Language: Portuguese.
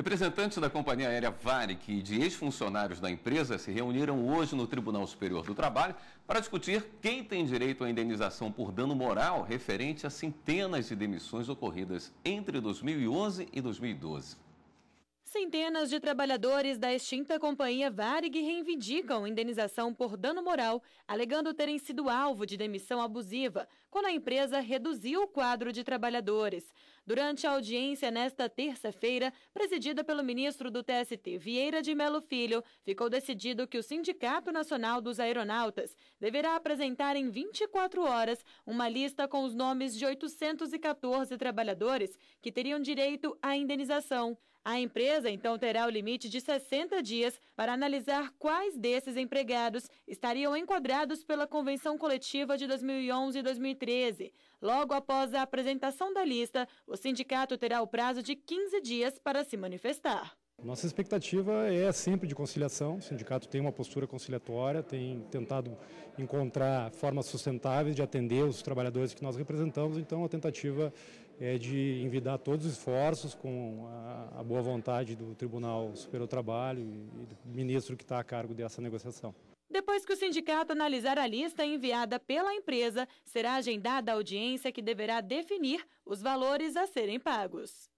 Representantes da companhia aérea Varig e de ex-funcionários da empresa se reuniram hoje no Tribunal Superior do Trabalho para discutir quem tem direito à indenização por dano moral referente a centenas de demissões ocorridas entre 2011 e 2012. Centenas de trabalhadores da extinta companhia Varig reivindicam indenização por dano moral, alegando terem sido alvo de demissão abusiva, quando a empresa reduziu o quadro de trabalhadores. Durante a audiência nesta terça-feira, presidida pelo ministro do TST Vieira de Melo Filho, ficou decidido que o Sindicato Nacional dos Aeronautas deverá apresentar em 24 horas uma lista com os nomes de 814 trabalhadores que teriam direito à indenização. A empresa então terá o limite de 60 dias para analisar quais desses empregados estariam enquadrados pela Convenção Coletiva de 2011 e 2013. Logo após a apresentação da lista, sindicato terá o prazo de 15 dias para se manifestar. Nossa expectativa é sempre de conciliação. O sindicato tem uma postura conciliatória, tem tentado encontrar formas sustentáveis de atender os trabalhadores que nós representamos. Então, a tentativa é de envidar todos os esforços com a, boa vontade do Tribunal Superior do Trabalho e do ministro que está a cargo dessa negociação. Depois que o sindicato analisar a lista enviada pela empresa, será agendada a audiência que deverá definir os valores a serem pagos.